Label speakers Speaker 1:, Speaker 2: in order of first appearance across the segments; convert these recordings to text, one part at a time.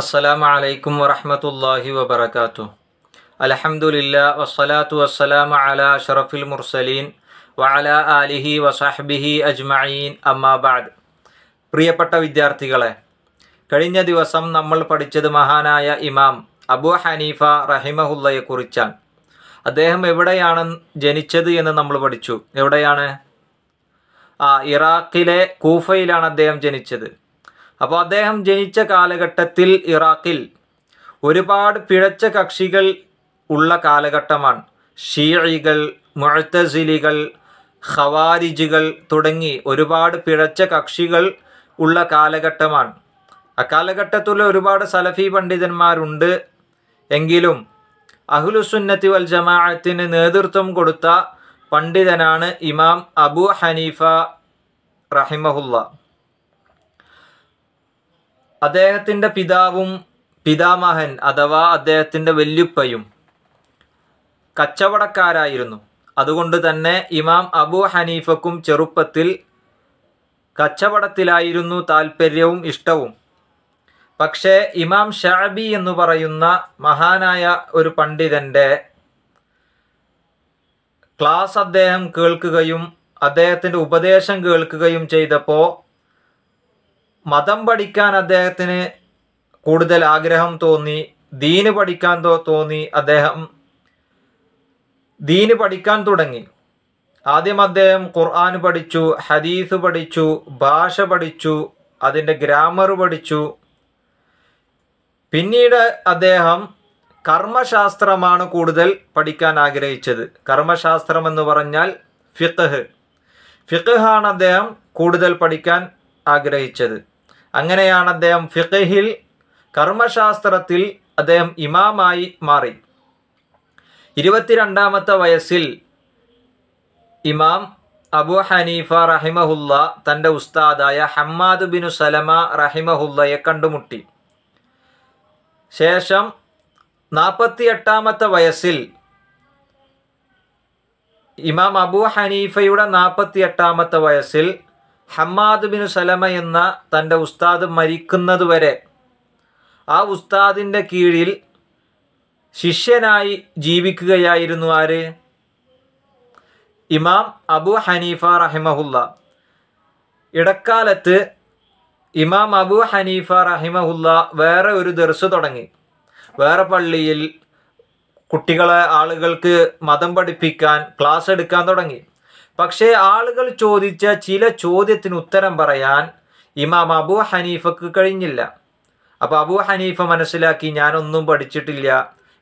Speaker 1: അസ്സലാമു അലൈക്കും വറഹമത്തല്ലാഹി വബർക്കാത്തു അലഹമുല്ല വസ്സലാത്തു വസ്സലാമു അല അഷറഫുൽ മുർസലീൻ വഅല ആലിഹി വസാഹ്ബിഹി അജ്മഈൻ അമ്മാബാദ് പ്രിയപ്പെട്ട വിദ്യാർത്ഥികളെ കഴിഞ്ഞ ദിവസം നമ്മൾ പഠിച്ചത് മഹാനായ ഇമാം അബു ഹനീഫ റഹിമഹുല്ലയെക്കുറിച്ചാണ് അദ്ദേഹം എവിടെയാണ് ജനിച്ചത് എന്ന് നമ്മൾ പഠിച്ചു എവിടെയാണ് ആ ഇറാഖിലെ കൂഫയിലാണ് അദ്ദേഹം ജനിച്ചത് അപ്പോൾ അദ്ദേഹം ജനിച്ച കാലഘട്ടത്തിൽ ഇറാഖിൽ ഒരുപാട് പിഴച്ച കക്ഷികൾ ഉള്ള കാലഘട്ടമാണ് ഷീഴികൾ മുഴത്തസിലികൾ ഖവാരിജുകൾ തുടങ്ങി ഒരുപാട് പിഴച്ച കക്ഷികൾ ഉള്ള കാലഘട്ടമാണ് അക്കാലഘട്ടത്തിൽ ഒരുപാട് സലഫി പണ്ഡിതന്മാരുണ്ട് എങ്കിലും അഹ്ലുസുന്നത്തി വൽ ജമാഅത്തിന് നേതൃത്വം കൊടുത്ത പണ്ഡിതനാണ് ഇമാം അബു ഹനീഫ റഹിമഹുല്ല അദ്ദേഹത്തിൻ്റെ പിതാവും പിതാമഹൻ അഥവാ അദ്ദേഹത്തിൻ്റെ വല്യുപ്പയും കച്ചവടക്കാരായിരുന്നു അതുകൊണ്ട് തന്നെ ഇമാം അബു ഹനീഫക്കും ചെറുപ്പത്തിൽ കച്ചവടത്തിലായിരുന്നു താൽപ്പര്യവും ഇഷ്ടവും പക്ഷേ ഇമാം ഷാബി എന്ന് പറയുന്ന മഹാനായ ഒരു പണ്ഡിതൻ്റെ ക്ലാസ് അദ്ദേഹം കേൾക്കുകയും അദ്ദേഹത്തിൻ്റെ ഉപദേശം കേൾക്കുകയും ചെയ്തപ്പോൾ മതം പഠിക്കാൻ അദ്ദേഹത്തിന് കൂടുതൽ ആഗ്രഹം തോന്നി ദീന് പഠിക്കാൻ തോന്നി അദ്ദേഹം ദീന് പഠിക്കാൻ തുടങ്ങി ആദ്യം അദ്ദേഹം ഖുർആൻ പഠിച്ചു ഹദീസ് പഠിച്ചു ഭാഷ പഠിച്ചു അതിൻ്റെ ഗ്രാമർ പഠിച്ചു പിന്നീട് അദ്ദേഹം കർമ്മശാസ്ത്രമാണ് കൂടുതൽ പഠിക്കാൻ ആഗ്രഹിച്ചത് കർമ്മശാസ്ത്രം എന്ന് പറഞ്ഞാൽ ഫിഖ് ഫിഖ് ആണ് അദ്ദേഹം കൂടുതൽ പഠിക്കാൻ ആഗ്രഹിച്ചത് അങ്ങനെയാണ് അദ്ദേഹം ഫിഖഹിൽ കർമ്മശാസ്ത്രത്തിൽ അദ്ദേഹം ഇമാമായി മാറി ഇരുപത്തിരണ്ടാമത്തെ വയസ്സിൽ ഇമാം അബു ഹനീഫ റഹിമഹുല്ല തൻ്റെ ഉസ്താദായ ഹമ്മാദ് ബിനു സലമ റഹിമഹുല്ലയെ കണ്ടുമുട്ടി ശേഷം നാൽപ്പത്തിയെട്ടാമത്തെ വയസ്സിൽ ഇമാം അബു ഹനീഫയുടെ നാൽപ്പത്തിയെട്ടാമത്തെ വയസ്സിൽ ഹമ്മാദ് ബിൻ സലമ എന്ന തൻ്റെ ഉസ്താദ് മരിക്കുന്നതുവരെ ആ ഉസ്താദിൻ്റെ കീഴിൽ ശിഷ്യനായി ജീവിക്കുകയായിരുന്നു ആര് ഇമാം അബു ഹനീഫ റഹിമഹുല്ല ഇടക്കാലത്ത് ഇമാം അബു ഹനീഫ റഹിമഹുല്ല വേറെ ഒരു ദർസ് തുടങ്ങി വേറെ പള്ളിയിൽ കുട്ടികളെ ആളുകൾക്ക് മതം പഠിപ്പിക്കാൻ ക്ലാസ് എടുക്കാൻ തുടങ്ങി പക്ഷേ ആളുകൾ ചോദിച്ച ചില ചോദ്യത്തിന് ഉത്തരം പറയാൻ ഇമാം അബു ഹനീഫക്ക് കഴിഞ്ഞില്ല അപ്പോൾ അബു ഹനീഫ മനസ്സിലാക്കി ഞാനൊന്നും പഠിച്ചിട്ടില്ല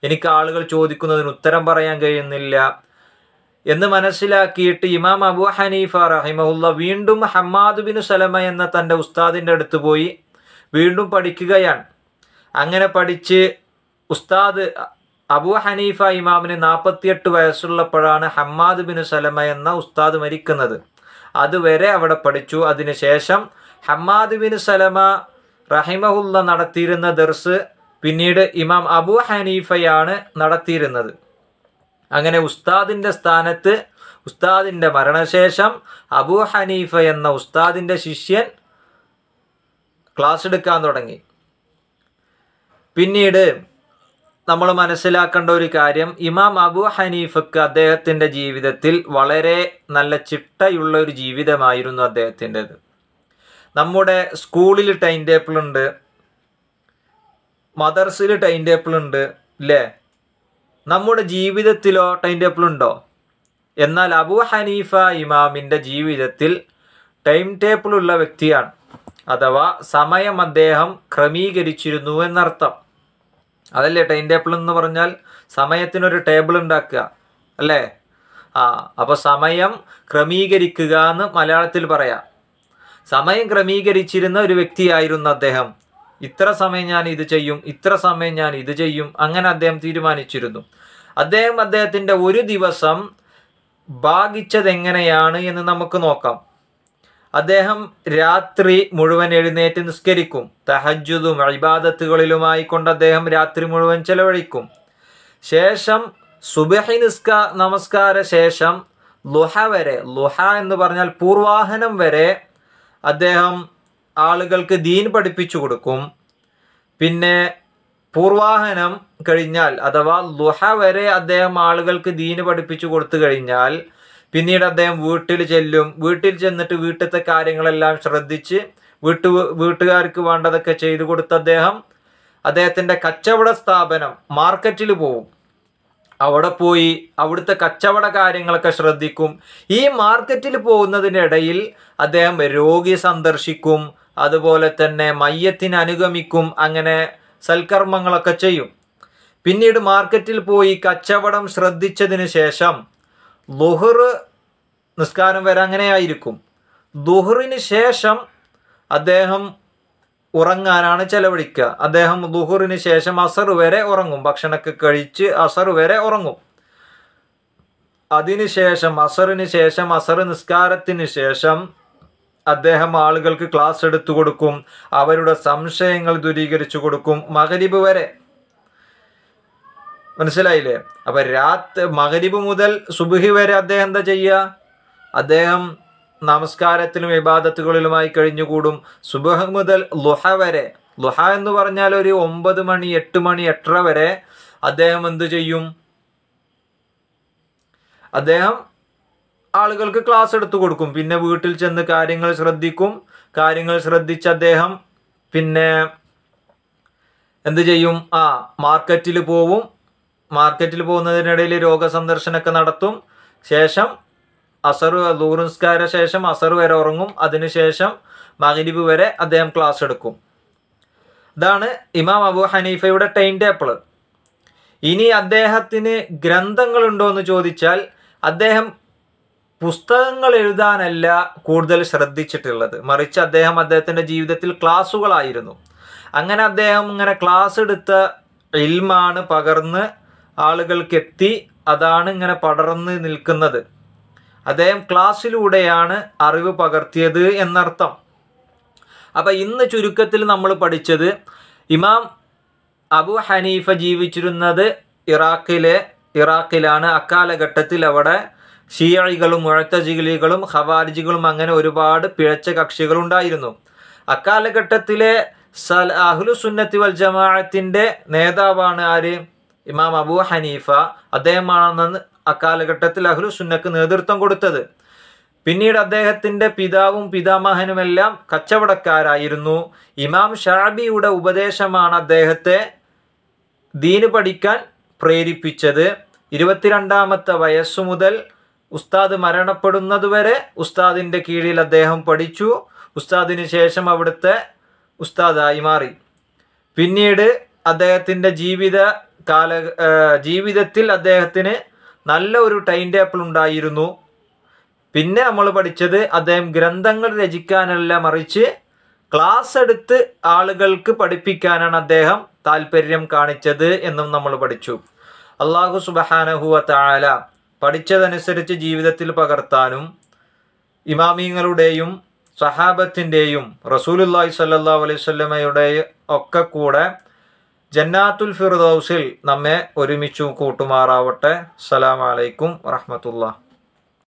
Speaker 1: എനിക്ക് ആളുകൾ ചോദിക്കുന്നതിന് ഉത്തരം പറയാൻ കഴിയുന്നില്ല എന്ന് മനസ്സിലാക്കിയിട്ട് ഇമാം അബു ഹനീഫ റഹിമഹുല്ല വീണ്ടും ഹമ്മാദ് ബിൻ സലമ എന്ന തൻ്റെ ഉസ്താദിൻ്റെ അടുത്ത് പോയി വീണ്ടും പഠിക്കുകയാണ് അങ്ങനെ പഠിച്ച് ഉസ്താദ് അബൂ ഹനീഫ ഇമാമിന് നാൽപ്പത്തിയെട്ട് വയസ്സുള്ളപ്പോഴാണ് ഹമ്മാദ് ബിൻ സലമ എന്ന ഉസ്താദ് മരിക്കുന്നത് അതുവരെ അവിടെ പഠിച്ചു അതിനുശേഷം ഹമ്മാദ് ബിൻ സലമ റഹിമഹുല്ല നടത്തിയിരുന്ന ദർസ് പിന്നീട് ഇമാം അബു ഹനീഫയാണ് നടത്തിയിരുന്നത് അങ്ങനെ ഉസ്താദിൻ്റെ സ്ഥാനത്ത് ഉസ്താദിൻ്റെ മരണശേഷം അബു ഹനീഫ എന്ന ഉസ്താദിൻ്റെ ശിഷ്യൻ ക്ലാസ് എടുക്കാൻ തുടങ്ങി പിന്നീട് നമ്മൾ മനസ്സിലാക്കേണ്ട ഒരു കാര്യം ഇമാം അബു ഹനീഫക്ക് അദ്ദേഹത്തിൻ്റെ ജീവിതത്തിൽ വളരെ നല്ല ചിട്ടയുള്ള ഒരു ജീവിതമായിരുന്നു അദ്ദേഹത്തിൻ്റെത് നമ്മുടെ സ്കൂളിൽ ടൈം ടേബിളുണ്ട് ഉണ്ട് മദർസിൽ ടൈം ടേബിളുണ്ട് ഉണ്ട് നമ്മുടെ ജീവിതത്തിലോ ടൈം ടേബിളുണ്ടോ എന്നാൽ അബു ഹനീഫ ഇമാമിൻ്റെ ജീവിതത്തിൽ ടൈം ടേബിളുള്ള വ്യക്തിയാണ് അഥവാ സമയം അദ്ദേഹം ക്രമീകരിച്ചിരുന്നു എന്നർത്ഥം അതല്ലേ ടൈം ടേബിൾ എന്ന് പറഞ്ഞാൽ സമയത്തിനൊരു ടേബിൾ ഉണ്ടാക്കുക അല്ലേ ആ അപ്പോൾ സമയം ക്രമീകരിക്കുക എന്ന് മലയാളത്തിൽ പറയാം സമയം ക്രമീകരിച്ചിരുന്ന ഒരു വ്യക്തിയായിരുന്നു അദ്ദേഹം ഇത്ര സമയം ഞാൻ ഇത് ചെയ്യും ഇത്ര സമയം ഞാൻ ഇത് ചെയ്യും അങ്ങനെ അദ്ദേഹം തീരുമാനിച്ചിരുന്നു അദ്ദേഹം അദ്ദേഹത്തിൻ്റെ ഒരു ദിവസം ഭാഗിച്ചതെങ്ങനെയാണ് എന്ന് നമുക്ക് നോക്കാം അദ്ദേഹം രാത്രി മുഴുവൻ എഴുന്നേറ്റ് നിസ്കരിക്കും തഹജുദും അഴിബാദത്തുകളിലുമായി കൊണ്ട് അദ്ദേഹം രാത്രി മുഴുവൻ ചെലവഴിക്കും ശേഷം സുബഹി നിസ്ക നമസ്കാര ശേഷം ലുഹ വരെ ലുഹ എന്ന് പറഞ്ഞാൽ പൂർവാഹനം വരെ അദ്ദേഹം ആളുകൾക്ക് ദീൻ പഠിപ്പിച്ചു കൊടുക്കും പിന്നെ പൂർവാഹനം കഴിഞ്ഞാൽ അഥവാ ലുഹ വരെ അദ്ദേഹം ആളുകൾക്ക് ദീന് പഠിപ്പിച്ചു കൊടുത്തു കഴിഞ്ഞാൽ പിന്നീട് അദ്ദേഹം വീട്ടിൽ ചെല്ലും വീട്ടിൽ ചെന്നിട്ട് വീട്ടിലത്തെ കാര്യങ്ങളെല്ലാം ശ്രദ്ധിച്ച് വീട്ടു വീട്ടുകാർക്ക് വേണ്ടതൊക്കെ ചെയ്തു കൊടുത്ത അദ്ദേഹം അദ്ദേഹത്തിൻ്റെ കച്ചവട സ്ഥാപനം മാർക്കറ്റിൽ പോവും അവിടെ പോയി അവിടുത്തെ കച്ചവട കാര്യങ്ങളൊക്കെ ശ്രദ്ധിക്കും ഈ മാർക്കറ്റിൽ പോകുന്നതിനിടയിൽ അദ്ദേഹം രോഗി സന്ദർശിക്കും അതുപോലെ തന്നെ മയ്യത്തിന് അനുഗമിക്കും അങ്ങനെ സൽക്കർമ്മങ്ങളൊക്കെ ചെയ്യും പിന്നീട് മാർക്കറ്റിൽ പോയി കച്ചവടം ശ്രദ്ധിച്ചതിന് ശേഷം ദുഹർ നിസ്കാരം വരെ അങ്ങനെയായിരിക്കും ദുഹറിന് ശേഷം അദ്ദേഹം ഉറങ്ങാനാണ് ചെലവഴിക്കുക അദ്ദേഹം ദുഹറിന് ശേഷം അസർ വരെ ഉറങ്ങും ഭക്ഷണമൊക്കെ കഴിച്ച് അസർ വരെ ഉറങ്ങും അതിനുശേഷം അസറിന് ശേഷം അസർ നിസ്കാരത്തിന് ശേഷം അദ്ദേഹം ആളുകൾക്ക് ക്ലാസ് എടുത്തു കൊടുക്കും അവരുടെ സംശയങ്ങൾ ദൂരീകരിച്ചു കൊടുക്കും മകരിബ് വരെ മനസ്സിലായില്ലേ അപ്പം രാത് മകരിബ് മുതൽ സുബുഹി വരെ അദ്ദേഹം എന്താ ചെയ്യുക അദ്ദേഹം നമസ്കാരത്തിലും വിവാദത്തുകളിലുമായി കഴിഞ്ഞുകൂടും സുബഹ മുതൽ ലുഹ വരെ ലുഹ എന്ന് പറഞ്ഞാൽ ഒരു ഒമ്പത് മണി എട്ട് മണി എട്ടര വരെ അദ്ദേഹം എന്തു ചെയ്യും അദ്ദേഹം ആളുകൾക്ക് ക്ലാസ് എടുത്തു കൊടുക്കും പിന്നെ വീട്ടിൽ ചെന്ന് കാര്യങ്ങൾ ശ്രദ്ധിക്കും കാര്യങ്ങൾ ശ്രദ്ധിച്ച് അദ്ദേഹം പിന്നെ എന്ത് ചെയ്യും ആ മാർക്കറ്റിൽ പോവും മാർക്കറ്റിൽ പോകുന്നതിനിടയിൽ രോഗസന്ദർശനമൊക്കെ നടത്തും ശേഷം അസർ ദൂറുസ്കാര ശേഷം അസർ വരെ ഉറങ്ങും അതിനുശേഷം മഹരിബ് വരെ അദ്ദേഹം ക്ലാസ് എടുക്കും ഇതാണ് ഇമാം അബു ഹനീഫയുടെ ടൈം ടേബിൾ ഇനി അദ്ദേഹത്തിന് ഗ്രന്ഥങ്ങളുണ്ടോ എന്ന് ചോദിച്ചാൽ അദ്ദേഹം പുസ്തകങ്ങൾ എഴുതാനല്ല കൂടുതൽ ശ്രദ്ധിച്ചിട്ടുള്ളത് മറിച്ച് അദ്ദേഹം അദ്ദേഹത്തിൻ്റെ ജീവിതത്തിൽ ക്ലാസ്സുകളായിരുന്നു അങ്ങനെ അദ്ദേഹം ഇങ്ങനെ ക്ലാസ് എടുത്ത ഇൽമാണ് പകർന്ന് എത്തി അതാണ് ഇങ്ങനെ പടർന്ന് നിൽക്കുന്നത് അദ്ദേഹം ക്ലാസ്സിലൂടെയാണ് അറിവ് പകർത്തിയത് എന്നർത്ഥം അപ്പം ഇന്ന് ചുരുക്കത്തിൽ നമ്മൾ പഠിച്ചത് ഇമാം അബു ഹനീഫ ജീവിച്ചിരുന്നത് ഇറാഖിലെ ഇറാഖിലാണ് അക്കാലഘട്ടത്തിൽ അവിടെ ഷിയാഴികളും മുഴത്തജികളികളും ഹവാരിജികളും അങ്ങനെ ഒരുപാട് പിഴച്ച കക്ഷികളുണ്ടായിരുന്നു അക്കാലഘട്ടത്തിലെ സൽ അഹ്ലു സുന്നത്തി വൽ ജമാഅത്തിൻ്റെ നേതാവാണ് ആര് ഇമാം അബൂ ഹനീഫ അദ്ദേഹമാണെന്ന് അക്കാലഘട്ടത്തിൽ അഹ്ലു സുന്നക്ക് നേതൃത്വം കൊടുത്തത് പിന്നീട് അദ്ദേഹത്തിന്റെ പിതാവും പിതാമഹനുമെല്ലാം കച്ചവടക്കാരായിരുന്നു ഇമാം ഷാബിയുടെ ഉപദേശമാണ് അദ്ദേഹത്തെ ദീന് പഠിക്കാൻ പ്രേരിപ്പിച്ചത് ഇരുപത്തിരണ്ടാമത്തെ വയസ്സു മുതൽ ഉസ്താദ് മരണപ്പെടുന്നതുവരെ ഉസ്താദിൻ്റെ കീഴിൽ അദ്ദേഹം പഠിച്ചു ഉസ്താദിന് ശേഷം അവിടുത്തെ ഉസ്താദായി മാറി പിന്നീട് അദ്ദേഹത്തിൻ്റെ ജീവിത കാല ജീവിതത്തിൽ അദ്ദേഹത്തിന് നല്ല ഒരു ടൈം ടേബിൾ ഉണ്ടായിരുന്നു പിന്നെ നമ്മൾ പഠിച്ചത് അദ്ദേഹം ഗ്രന്ഥങ്ങൾ രചിക്കാനല്ല മറിച്ച് ക്ലാസ് എടുത്ത് ആളുകൾക്ക് പഠിപ്പിക്കാനാണ് അദ്ദേഹം താല്പര്യം കാണിച്ചത് എന്നും നമ്മൾ പഠിച്ചു അള്ളാഹു സുബഹാനഹുവ താല പഠിച്ചതനുസരിച്ച് ജീവിതത്തിൽ പകർത്താനും ഇമാമിങ്ങളുടെയും സഹാബത്തിൻ്റെയും റസൂലുല്ലാഹി സല്ലാ അലൈവല്ലമയുടെ ഒക്കെ കൂടെ ജന്നാത്തുൽ ഫിർദൌസിൽ നമ്മെ ഒരുമിച്ചു കൂട്ടുമാറാവട്ടെ അസ്സലാമലൈക്കും വറഹമത്തുള്ള